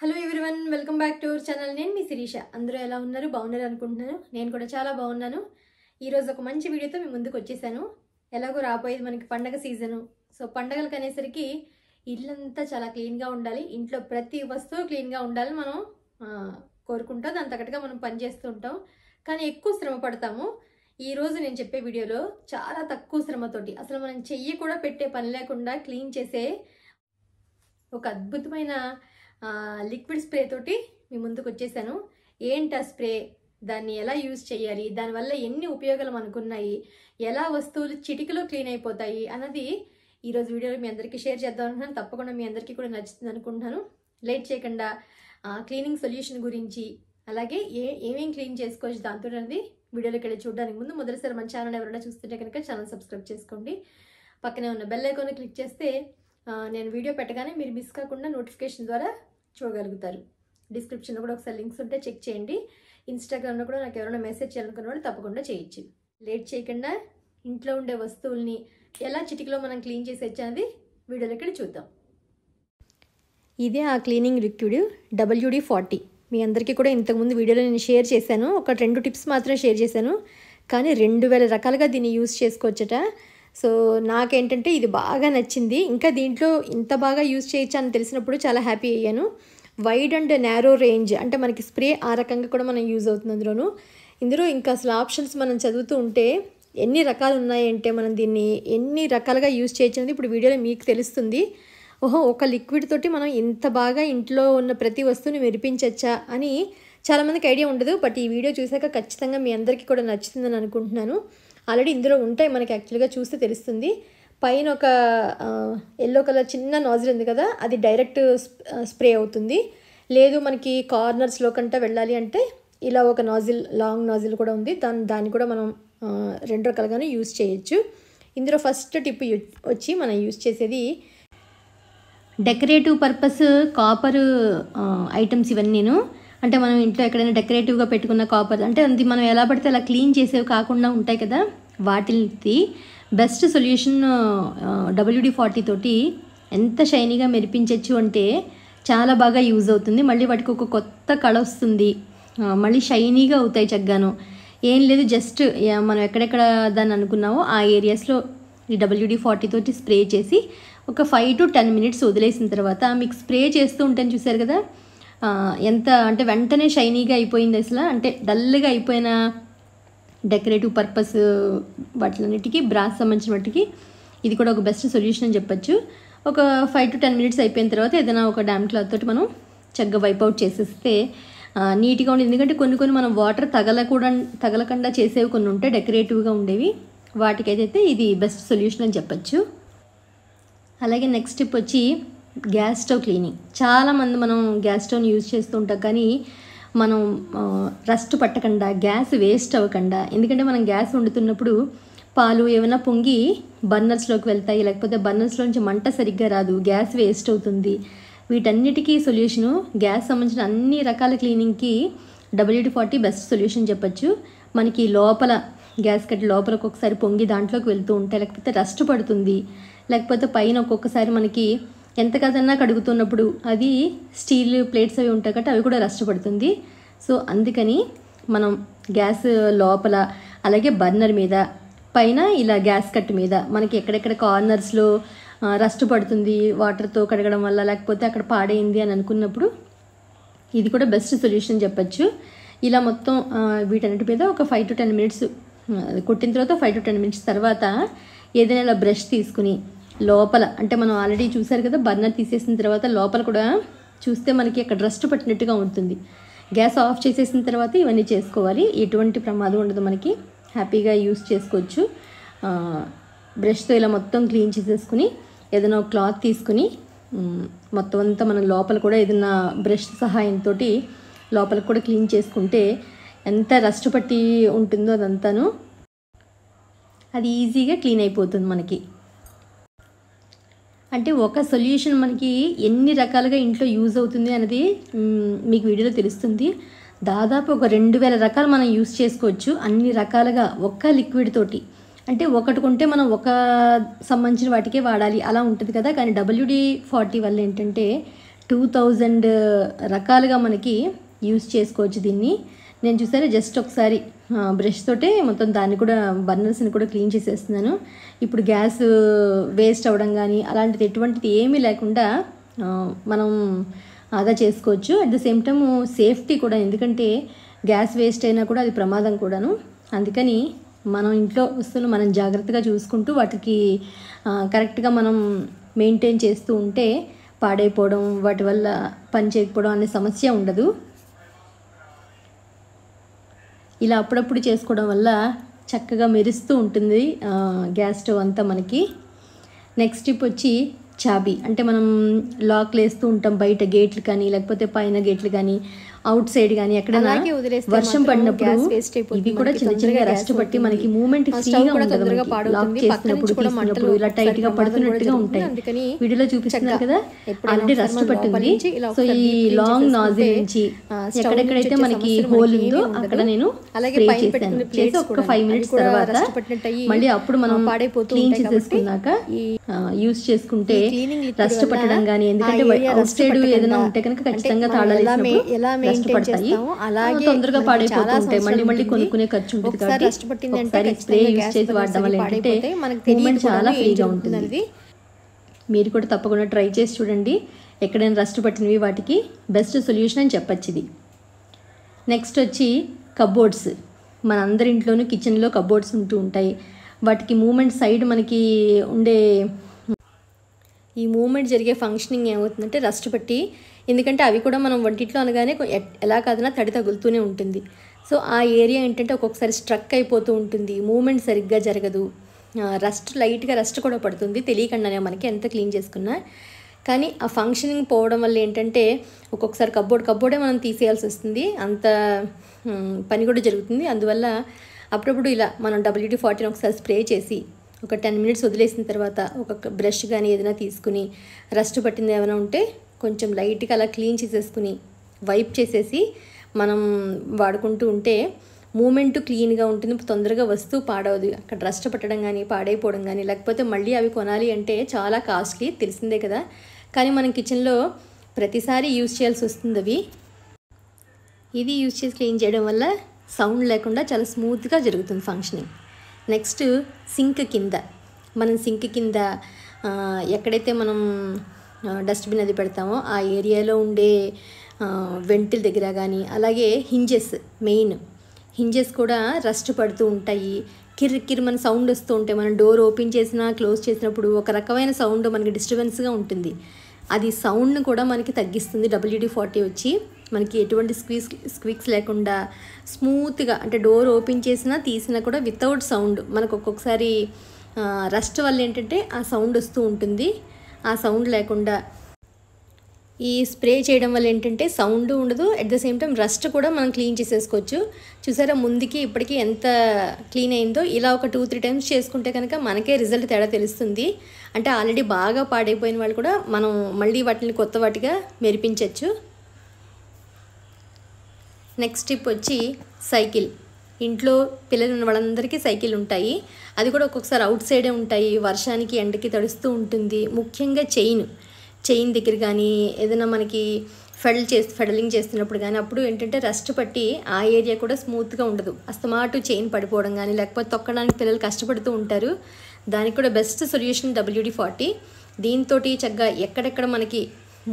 hello everyone welcome back to our channel నేను మీ శిరీష అందరూ ఎలా ఉన్నారు బాగున్నారు అనుకుంటున్నాను నేను కూడా చాలా బాగున్నాను ఈరోజు ఒక మంచి వీడియోతో మీ ముందుకు వచ్చేసాను ఎలాగో రాబోయేది మనకి పండగ సీజను సో పండగలకు అనేసరికి ఇల్లంతా చాలా క్లీన్గా ఉండాలి ఇంట్లో ప్రతి వస్తువు క్లీన్గా ఉండాలి మనం కోరుకుంటాం దాని తగ్గట్టుగా మనం పనిచేస్తూ ఉంటాం కానీ ఎక్కువ శ్రమ పడతాము ఈరోజు నేను చెప్పే వీడియోలో చాలా తక్కువ శ్రమతోటి అసలు మనం చెయ్యి కూడా పెట్టే పని లేకుండా క్లీన్ చేసే ఒక అద్భుతమైన లిక్విడ్ స్ప్రే తోటి మీ ముందుకు వచ్చేసాను ఏంటి స్ప్రే దాన్ని ఎలా యూజ్ చేయాలి దానివల్ల ఎన్ని ఉపయోగాలు మనకున్నాయి ఎలా వస్తువులు చిటికలో క్లీన్ అయిపోతాయి అన్నది ఈరోజు వీడియోలో మీ అందరికీ షేర్ చేద్దాం అనుకుంటున్నాను తప్పకుండా మీ అందరికీ కూడా నచ్చుతుంది అనుకుంటున్నాను లేట్ చేయకుండా క్లీనింగ్ సొల్యూషన్ గురించి అలాగే ఏ ఏమేమి క్లీన్ చేసుకోవచ్చు దాంతో అనేది వీడియోలోకి వెళ్ళి చూడడానికి ముందు మొదటిసారి మన ఛానల్ ఎవరైనా చూస్తుంటే కనుక ఛానల్ సబ్స్క్రైబ్ చేసుకోండి పక్కనే ఉన్న బెల్ ఐకాన్ క్లిక్ చేస్తే నేను వీడియో పెట్టగానే మీరు మిస్ కాకుండా నోటిఫికేషన్ ద్వారా చూడగలుగుతారు డిస్క్రిప్షన్లో కూడా ఒకసారి లింక్స్ ఉంటే చెక్ చేయండి ఇన్స్టాగ్రామ్లో కూడా నాకు ఎవరైనా మెసేజ్ చేయాలనుకున్న వాళ్ళు తప్పకుండా చేయొచ్చు లేట్ చేయకుండా ఇంట్లో ఉండే వస్తువుల్ని ఎలా చిటికలో మనం క్లీన్ చేసేచ్చు అనేది వీడియోలో ఇక్కడ చూద్దాం ఇదే ఆ క్లీనింగ్ లిక్విడ్ డబ్ల్యూడి ఫార్టీ మీ అందరికీ కూడా ఇంతకుముందు వీడియోలో నేను షేర్ చేశాను ఒక రెండు టిప్స్ మాత్రం షేర్ చేశాను కానీ రెండు వేల రకాలుగా దీన్ని యూస్ చేసుకోవచ్చట సో నాకేంటంటే ఇది బాగా నచ్చింది ఇంకా దీంట్లో ఇంత బాగా యూజ్ చేయొచ్చు అని తెలిసినప్పుడు చాలా హ్యాపీ అయ్యాను వైడ్ అండ్ నేరో రేంజ్ అంటే మనకి స్ప్రే ఆ రకంగా కూడా మనం యూజ్ అవుతుంది అందులోను ఇందులో ఇంకా అసలు ఆప్షన్స్ మనం చదువుతూ ఉంటే ఎన్ని రకాలు ఉన్నాయంటే మనం దీన్ని ఎన్ని రకాలుగా యూజ్ చేయొచ్చు ఇప్పుడు వీడియోలో మీకు తెలుస్తుంది ఓహో ఒక లిక్విడ్ తోటి మనం ఇంత బాగా ఇంట్లో ఉన్న ప్రతి వస్తువుని మెరిపించచ్చా అని చాలామందికి ఐడియా ఉండదు బట్ ఈ వీడియో చూశాక ఖచ్చితంగా మీ అందరికీ కూడా నచ్చుతుందని అనుకుంటున్నాను ఆల్రెడీ ఇందులో ఉంటాయి మనకి యాక్చువల్గా చూస్తే తెలుస్తుంది పైన ఒక ఎల్లో కలర్ చిన్న నాజిల్ ఉంది కదా అది డైరెక్ట్ స్ప్రే అవుతుంది లేదు మనకి కార్నర్స్లో కంటే వెళ్ళాలి అంటే ఇలా ఒక నాజిల్ లాంగ్ నాజిల్ కూడా ఉంది దాని దాన్ని కూడా మనం రెండు రకాలుగానే యూజ్ చేయొచ్చు ఇందులో ఫస్ట్ టిప్ వచ్చి మనం యూజ్ చేసేది డెకరేటివ్ పర్పస్ కాపర్ ఐటమ్స్ నేను అంటే మనం ఇంట్లో ఎక్కడైనా డెకరేటివ్గా పెట్టుకున్న కాపర్ అంటే అది మనం ఎలా పడితే అలా క్లీన్ చేసేవి కాకుండా ఉంటాయి కదా వాటిని బెస్ట్ సొల్యూషన్ డబ్ల్యూడి ఫార్టీ తోటి ఎంత షైనీగా మెరిపించవచ్చు అంటే చాలా బాగా యూజ్ అవుతుంది మళ్ళీ వాటికి ఒక కొత్త కళ వస్తుంది మళ్ళీ షైనీగా అవుతాయి చగ్గాను ఏం లేదు జస్ట్ మనం ఎక్కడెక్కడ దాన్ని అనుకున్నామో ఆ ఏరియాస్లో ఈ డబ్ల్యూడి ఫార్టీ తోటి స్ప్రే చేసి ఒక ఫైవ్ టు టెన్ మినిట్స్ వదిలేసిన తర్వాత మీకు స్ప్రే చేస్తూ ఉంటాను చూసారు కదా ఎంత అంటే వెంటనే షైనీగా అయిపోయింది అసలు అంటే డల్గా అయిపోయిన డెకరేటివ్ పర్పస్ వాటిలన్నిటికీ బ్రాస్ సంబంధించిన వాటికి ఇది కూడా ఒక బెస్ట్ సొల్యూషన్ అని చెప్పొచ్చు ఒక ఫైవ్ టు టెన్ మినిట్స్ అయిపోయిన తర్వాత ఏదైనా ఒక డ్యామ్ క్లాత్ తోటి మనం చక్కగా వైప్అవుట్ చేసేస్తే నీట్గా ఉండేది ఎందుకంటే కొన్ని కొన్ని మనం వాటర్ తగలకూడా తగలకుండా చేసేవి కొన్ని ఉంటాయి డెకరేటివ్గా ఉండేవి వాటికైతే ఇది బెస్ట్ సొల్యూషన్ అని చెప్పచ్చు అలాగే నెక్స్ట్ స్టెప్ వచ్చి గ్యాస్ స్టవ్ క్లీనింగ్ చాలామంది మనం గ్యాస్ స్టవ్ని యూజ్ చేస్తూ ఉంటాం కానీ మనం రస్ట్ పట్టకుండా గ్యాస్ వేస్ట్ అవ్వకుండా ఎందుకంటే మనం గ్యాస్ వండుతున్నప్పుడు పాలు ఏమైనా పొంగి బర్నర్స్లోకి వెళ్తాయి లేకపోతే నుంచి మంట సరిగ్గా రాదు గ్యాస్ వేస్ట్ అవుతుంది వీటన్నిటికీ సొల్యూషను గ్యాస్ సంబంధించిన అన్ని రకాల క్లీనింగ్కి డబ్ల్యూటీ ఫార్టీ బెస్ట్ సొల్యూషన్ చెప్పచ్చు మనకి లోపల గ్యాస్ కట్టి లోపల ఒక్కొక్కసారి పొంగి దాంట్లోకి వెళ్తూ ఉంటాయి లేకపోతే రస్ట్ పడుతుంది లేకపోతే పైన ఒక్కొక్కసారి మనకి ఎంత కదన్నా కడుగుతున్నప్పుడు అది స్టీల్ ప్లేట్స్ అవి ఉంటాయి కాబట్టి అవి కూడా రష్టపడుతుంది సో అందుకని మనం గ్యాస్ లోపల అలాగే బర్నర్ మీద పైన ఇలా గ్యాస్ కట్ మీద మనకి ఎక్కడెక్కడ కార్నర్స్లో రస్ట్ పడుతుంది వాటర్తో కడగడం వల్ల లేకపోతే అక్కడ పాడైంది అని అనుకున్నప్పుడు ఇది కూడా బెస్ట్ సొల్యూషన్ చెప్పచ్చు ఇలా మొత్తం వీటన్నిటి మీద ఒక ఫైవ్ టు టెన్ మినిట్స్ కొట్టిన తర్వాత ఫైవ్ టు టెన్ మినిట్స్ తర్వాత ఏదైనా ఇలా బ్రష్ తీసుకుని లోపల అంటే మనం ఆల్రెడీ చూసారు కదా బర్నర్ తీసేసిన తర్వాత లోపల కూడా చూస్తే మనకి అక్కడ రస్ట్ పట్టినట్టుగా ఉంటుంది గ్యాస్ ఆఫ్ చేసేసిన తర్వాత ఇవన్నీ చేసుకోవాలి ఎటువంటి ప్రమాదం ఉండదు మనకి హ్యాపీగా యూస్ చేసుకోవచ్చు బ్రష్తో ఇలా మొత్తం క్లీన్ చేసేసుకుని ఏదైనా క్లాత్ తీసుకుని మొత్తం అంతా మనం లోపల కూడా ఏదైనా బ్రష్ సహాయంతో లోపల కూడా క్లీన్ చేసుకుంటే ఎంత రస్ట్ పట్టి ఉంటుందో అదంతాను అది ఈజీగా క్లీన్ అయిపోతుంది మనకి అంటే ఒక సొల్యూషన్ మనకి ఎన్ని రకాలుగా ఇంట్లో యూజ్ అవుతుంది అనేది మీకు వీడియోలో తెలుస్తుంది దాదాపు ఒక రెండు వేల రకాలు మనం యూస్ చేసుకోవచ్చు అన్ని రకాలుగా ఒక్క లిక్విడ్ తోటి అంటే ఒకటి కొంటే మనం ఒక సంబంధించిన వాటికే వాడాలి అలా ఉంటుంది కదా కానీ డబ్ల్యూడి ఫార్టీ వల్ల ఏంటంటే టూ థౌజండ్ రకాలుగా మనకి యూస్ చేసుకోవచ్చు దీన్ని నేను చూసారా జస్ట్ ఒకసారి బ్రష్ తోటే మొత్తం దాన్ని కూడా బర్నర్స్ని కూడా క్లీన్ చేసేస్తున్నాను ఇప్పుడు గ్యాస్ వేస్ట్ అవ్వడం కానీ అలాంటిది ఎటువంటిది ఏమీ లేకుండా మనం ఆదా చేసుకోవచ్చు at the same time safety కూడా ఎందుకంటే గ్యాస్ వేస్ట్ అయినా కూడా అది ప్రమాదం కూడాను అందుకని మనం ఇంట్లో వస్తువులు మనం జాగ్రత్తగా చూసుకుంటూ వాటికి కరెక్ట్గా మనం మెయింటైన్ చేస్తూ ఉంటే పాడైపోవడం వాటి వల్ల పని చేయకపోవడం అనే సమస్య ఉండదు ఇలా అప్పుడప్పుడు చేసుకోవడం వల్ల చక్కగా మెరుస్తూ ఉంటుంది గ్యాస్ స్టవ్ అంతా మనకి నెక్స్ట్ టిప్ వచ్చి చాబీ అంటే మనం లాక్లు వేస్తూ ఉంటాం బయట గేట్లు కానీ లేకపోతే పైన గేట్లు కానీ అవుట్ సైడ్ కానీ ఎక్కడైనా వర్షం పడినప్పుడు ఇవి కూడా చిన్న చిన్నగా రెస్ట్ పట్టి మనకి మూమెంట్ ఇలా టైట్ గా పడుతున్నట్టుగా ఉంటాయి వీడియోలో చూపిస్తున్నారు కదా అన్ని రెస్ట్ పట్టింది సో ఈ లాంగ్ నాజి నుంచి ఎక్కడెక్కడైతే మనకి హోల్ ఉందో అక్కడ నేను స్ప్రే చేశాను చేసి ఒక ఫైవ్ మినిట్స్ తర్వాత మళ్ళీ అప్పుడు మనం క్లీన్ చేసేసుకున్నాక యూస్ చేసుకుంటే రెస్ట్ పట్టడం కానీ ఎందుకంటే అవుట్ సైడ్ ఏదైనా ఉంటే కనుక ఖచ్చితంగా తాళాలేసినప్పుడు కష్టపడతాయి తొందరగా పాడైపోతుంటాయి మళ్ళీ మళ్ళీ కొనుక్కునే ఖర్చు ఉంటుంది కాబట్టి ఒకసారి స్ప్రే యూస్ చేసి వాడడం వల్ల ఏంటంటే మూమెంట్ చాలా ఫ్రీగా ఉంటుంది మీరు కూడా తప్పకుండా ట్రై చేసి చూడండి ఎక్కడైనా రస్ట్ పట్టినవి వాటికి బెస్ట్ సొల్యూషన్ అని చెప్పచ్చు ఇది నెక్స్ట్ వచ్చి కబోర్డ్స్ మన ఇంట్లోనూ కిచెన్లో కబోర్డ్స్ ఉంటూ ఉంటాయి వాటికి మూమెంట్ సైడ్ మనకి ఉండే ఈ మూమెంట్ జరిగే ఫంక్షనింగ్ ఏమవుతుందంటే రస్ట్ పట్టి ఎందుకంటే అవి కూడా మనం వంటింట్లో అనగానే ఎలా కాదన్నా తడి తగులుతూనే ఉంటుంది సో ఆ ఏరియా ఏంటంటే ఒక్కొక్కసారి స్ట్రక్ అయిపోతూ ఉంటుంది మూమెంట్ సరిగ్గా జరగదు రస్ట్ లైట్గా రస్ట్ కూడా పడుతుంది తెలియకుండానే మనకి ఎంత క్లీన్ చేసుకున్నా కానీ ఆ ఫంక్షనింగ్ పోవడం వల్ల ఏంటంటే ఒక్కొక్కసారి కబ్బోర్డ్ కబ్బోర్డే మనం తీసేయాల్సి వస్తుంది అంత పని కూడా జరుగుతుంది అందువల్ల అప్పుడప్పుడు ఇలా మనం డబ్ల్యూటీ ఫార్టీన్ ఒకసారి స్ప్రే చేసి ఒక టెన్ మినిట్స్ వదిలేసిన తర్వాత ఒక బ్రష్ కానీ ఏదైనా తీసుకుని రస్ట్ పట్టింది ఏమైనా ఉంటే కొంచెం లైట్గా అలా క్లీన్ చేసేసుకుని వైప్ చేసేసి మనం వాడుకుంటూ ఉంటే మూమెంట్ క్లీన్గా ఉంటుంది తొందరగా వస్తువు పాడవదు అక్కడ డ్రస్ట్ పట్టడం కానీ పాడైపోవడం కానీ లేకపోతే మళ్ళీ అవి కొనాలి అంటే చాలా కాస్ట్లీ తెలిసిందే కదా కానీ మనం కిచెన్లో ప్రతిసారి యూజ్ చేయాల్సి వస్తుంది అవి ఇది యూజ్ చేసి క్లీన్ చేయడం వల్ల సౌండ్ లేకుండా చాలా స్మూత్గా జరుగుతుంది ఫంక్షనింగ్ నెక్స్ట్ సింక్ కింద మనం సింక్ కింద ఎక్కడైతే మనం డస్ట్బిన్ అది పెడతామో ఆ ఏరియాలో ఉండే వెంటిల్ దగ్గర కానీ అలాగే హింజెస్ మెయిన్ హింజెస్ కూడా రస్ట్ పడుతూ ఉంటాయి కిర్రి మన సౌండ్ వస్తూ ఉంటాయి మనం డోర్ ఓపెన్ చేసినా క్లోజ్ చేసినప్పుడు ఒక రకమైన సౌండ్ మనకి డిస్టర్బెన్స్గా ఉంటుంది అది సౌండ్ను కూడా మనకి తగ్గిస్తుంది డబ్ల్యూడి ఫార్టీ వచ్చి మనకి ఎటువంటి స్క్వీస్ స్క్విక్స్ లేకుండా స్మూత్గా అంటే డోర్ ఓపెన్ చేసినా తీసినా కూడా వితౌట్ సౌండ్ మనకు ఒక్కొక్కసారి రస్ట్ వల్ల ఏంటంటే ఆ సౌండ్ వస్తూ ఉంటుంది ఆ సౌండ్ లేకుండా ఈ స్ప్రే చేయడం వల్ల ఏంటంటే సౌండ్ ఉండదు at the same time rust కూడా మనం క్లీన్ చేసేసుకోవచ్చు చూసారా ముందుకి ఇప్పటికి ఎంత క్లీన్ అయిందో ఇలా ఒక టూ త్రీ టైమ్స్ చేసుకుంటే కనుక మనకే రిజల్ట్ తేడా తెలుస్తుంది అంటే ఆల్రెడీ బాగా పాడైపోయిన వాళ్ళు కూడా మనం మళ్ళీ వాటిని కొత్త వాటిగా మెరిపించవచ్చు నెక్స్ట్ స్టిప్ వచ్చి సైకిల్ ఇంట్లో పిల్లలు ఉన్న వాళ్ళందరికీ సైకిల్ ఉంటాయి అది కూడా ఒక్కొక్కసారి అవుట్ సైడే ఉంటాయి వర్షానికి ఎండకి తడుస్తూ ఉంటుంది ముఖ్యంగా చైన్ చైన్ దగ్గర కానీ ఏదైనా మనకి ఫెడల్ చేసి ఫెడలింగ్ చేస్తున్నప్పుడు కానీ అప్పుడు ఏంటంటే రెస్ట్ పట్టి ఆ ఏరియా కూడా స్మూత్గా ఉండదు అస్తమాటు చైన్ పడిపోవడం కానీ లేకపోతే తొక్కడానికి పిల్లలు కష్టపడుతూ ఉంటారు దానికి కూడా బెస్ట్ సొల్యూషన్ డబ్ల్యూడి ఫార్టీ దీంతో చక్కగా ఎక్కడెక్కడ మనకి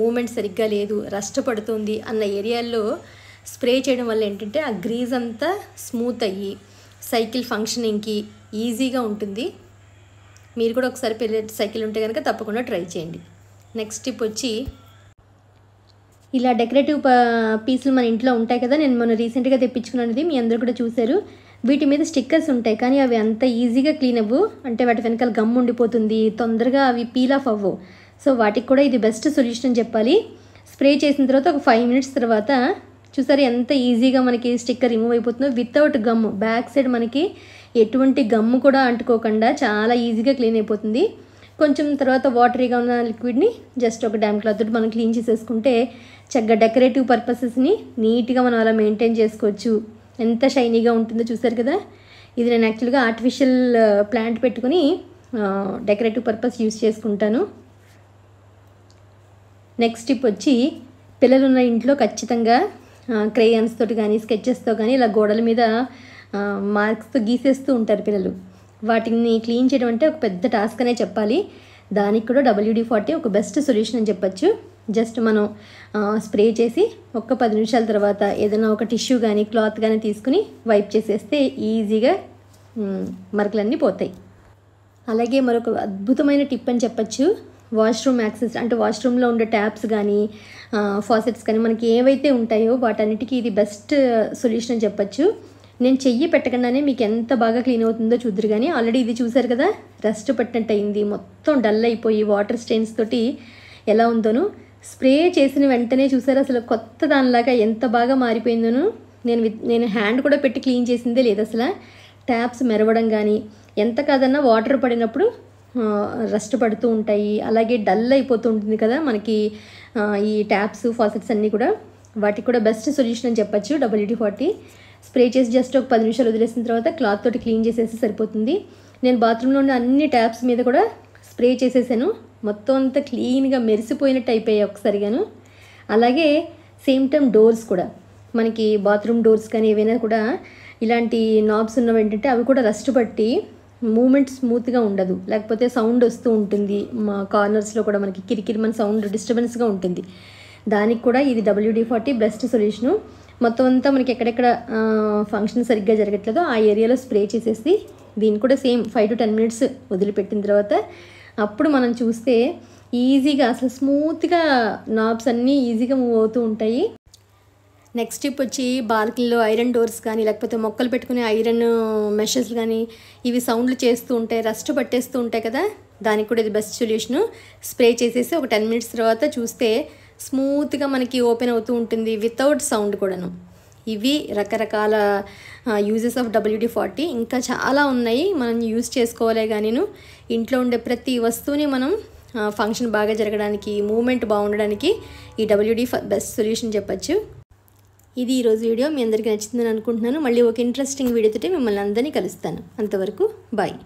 మూమెంట్ సరిగ్గా లేదు రెస్ట్ పడుతుంది అన్న ఏరియాల్లో స్ప్రే చేయడం వల్ల ఏంటంటే ఆ గ్రీజ్ అంతా స్మూత్ అయ్యి సైకిల్ ఫంక్షనింగ్కి ఈజీగా ఉంటుంది మీరు కూడా ఒకసారి పెళ్ళి సైకిల్ ఉంటే కనుక తప్పకుండా ట్రై చేయండి నెక్స్ట్ టిప్ వచ్చి ఇలా డెకరేటివ్ పీసులు మన ఇంట్లో ఉంటాయి కదా నేను మొన్న రీసెంట్గా తెప్పించుకున్నది మీ అందరూ కూడా చూశారు వీటి మీద స్టిక్కర్స్ ఉంటాయి కానీ అవి అంత ఈజీగా క్లీన్ అవ్వు అంటే వాటి వెనకాల గమ్ ఉండిపోతుంది తొందరగా అవి పీల్ ఆఫ్ అవ్వవు సో వాటికి కూడా ఇది బెస్ట్ సొల్యూషన్ అని చెప్పాలి స్ప్రే చేసిన తర్వాత ఒక ఫైవ్ మినిట్స్ తర్వాత చూసారు ఎంత ఈజీగా మనకి స్టిక్కర్ రిమూవ్ అయిపోతుందో వితౌట్ గమ్ బ్యాక్ సైడ్ మనకి ఎటువంటి గమ్ము కూడా అంటుకోకుండా చాలా ఈజీగా క్లీన్ అయిపోతుంది కొంచెం తర్వాత వాటరీగా ఉన్న లిక్విడ్ని జస్ట్ ఒక డ్యామ్ క్లాత్ మనం క్లీన్ చేసేసుకుంటే చక్కగా డెకరేటివ్ పర్పసెస్ని నీట్గా మనం అలా మెయింటైన్ చేసుకోవచ్చు ఎంత షైనీగా ఉంటుందో చూసారు కదా ఇది నేను యాక్చువల్గా ఆర్టిఫిషియల్ ప్లాంట్ పెట్టుకుని డెకరేటివ్ పర్పస్ యూస్ చేసుకుంటాను నెక్స్ట్ టిప్ వచ్చి పిల్లలున్న ఇంట్లో ఖచ్చితంగా క్రేయన్స్ తోటి కానీ స్కెచెస్తో కానీ ఇలా గోడల మీద మార్క్స్తో గీసేస్తూ ఉంటారు పిల్లలు వాటిని క్లీన్ చేయడం అంటే ఒక పెద్ద టాస్క్ అనే చెప్పాలి దానికి కూడా డబ్ల్యూడి ఫార్టీ ఒక బెస్ట్ సొల్యూషన్ అని చెప్పచ్చు జస్ట్ మనం స్ప్రే చేసి ఒక్క పది నిమిషాల తర్వాత ఏదైనా ఒక టిష్యూ కానీ క్లాత్ కానీ తీసుకుని వైప్ చేసేస్తే ఈజీగా మరకలన్నీ పోతాయి అలాగే మరొక అద్భుతమైన టిప్ అని చెప్పచ్చు వాష్రూమ్ యాక్సెస్ అంటే వాష్రూమ్లో ఉండే ట్యాప్స్ కానీ ఫాసెట్స్ కానీ మనకి ఏవైతే ఉంటాయో వాటన్నిటికీ ఇది బెస్ట్ సొల్యూషన్ అని చెప్పచ్చు నేను చెయ్యి పెట్టకుండానే మీకు ఎంత బాగా క్లీన్ అవుతుందో చూద్దరు కానీ ఆల్రెడీ ఇది చూసారు కదా రెస్ట్ పెట్టినట్టు అయింది మొత్తం డల్ అయిపోయి వాటర్ స్టెయిన్స్ తోటి ఎలా ఉందోను స్ప్రే చేసిన వెంటనే చూసారు అసలు కొత్త దానిలాగా ఎంత బాగా మారిపోయిందోను నేను నేను హ్యాండ్ కూడా పెట్టి క్లీన్ చేసిందే లేదు అసలు ట్యాప్స్ మెరవడం కానీ ఎంత కాదన్నా వాటర్ పడినప్పుడు రెస్ట్ పడుతూ ఉంటాయి అలాగే డల్ అయిపోతూ ఉంటుంది కదా మనకి ఈ ట్యాప్స్ ఫాసెట్స్ అన్నీ కూడా వాటికి కూడా బెస్ట్ సొల్యూషన్ అని చెప్పచ్చు డబ్ల్యూటీ ఫార్టీ స్ప్రే చేసి జస్ట్ ఒక పది నిమిషాలు వదిలేసిన తర్వాత క్లాత్ తోటి క్లీన్ చేసేసి సరిపోతుంది నేను బాత్రూంలో ఉన్న అన్ని ట్యాప్స్ మీద కూడా స్ప్రే చేసేసాను మొత్తం అంతా క్లీన్గా మెరిసిపోయినట్టు అయిపోయాయి ఒకసారిగాను అలాగే సేమ్ టైం డోర్స్ కూడా మనకి బాత్రూమ్ డోర్స్ కానీ ఏవైనా కూడా ఇలాంటి నాబ్స్ ఉన్నవి ఏంటంటే అవి కూడా రస్ట్ పట్టి మూమెంట్ స్మూత్గా ఉండదు లేకపోతే సౌండ్ వస్తూ ఉంటుంది మా కార్నర్స్లో కూడా మనకి కిరికిరి మన సౌండ్ డిస్టర్బెన్స్గా ఉంటుంది దానికి కూడా ఇది డబ్ల్యూడి ఫార్టీ బెస్ట్ సొల్యూషను మొత్తం అంతా మనకి ఎక్కడెక్కడ ఫంక్షన్ సరిగ్గా జరగట్లేదో ఆ ఏరియాలో స్ప్రే చేసేసి దీన్ని కూడా same five to ten minutes వదిలిపెట్టిన తర్వాత అప్పుడు మనం చూస్తే ఈజీగా అసలు స్మూత్గా నాబ్స్ అన్నీ ఈజీగా మూవ్ అవుతూ ఉంటాయి నెక్స్ట్ స్టెప్ వచ్చి బాల్కనీలో ఐరన్ డోర్స్ కానీ లేకపోతే మొక్కలు పెట్టుకునే ఐరన్ మెషెస్ కానీ ఇవి సౌండ్లు చేస్తూ ఉంటాయి రస్ట్ పట్టేస్తూ ఉంటాయి కదా దానికి కూడా ఇది బెస్ట్ సొల్యూషను స్ప్రే చేసేసి ఒక టెన్ మినిట్స్ తర్వాత చూస్తే స్మూత్గా మనకి ఓపెన్ అవుతూ ఉంటుంది వితౌట్ సౌండ్ కూడాను ఇవి రకరకాల యూజెస్ ఆఫ్ డబ్ల్యూడి ఫార్టీ ఇంకా చాలా ఉన్నాయి మనం యూజ్ చేసుకోవాలి కానీ ఇంట్లో ఉండే ప్రతి వస్తువుని మనం ఫంక్షన్ బాగా జరగడానికి మూమెంట్ బాగుండడానికి ఈ డబ్ల్యూడి బెస్ట్ సొల్యూషన్ చెప్పచ్చు ఇది ఈరోజు వీడియో మీ అందరికీ నచ్చిందని అనుకుంటున్నాను మళ్ళీ ఒక ఇంట్రెస్టింగ్ వీడియోతో మిమ్మల్ని అందరినీ కలుస్తాను అంతవరకు బాయ్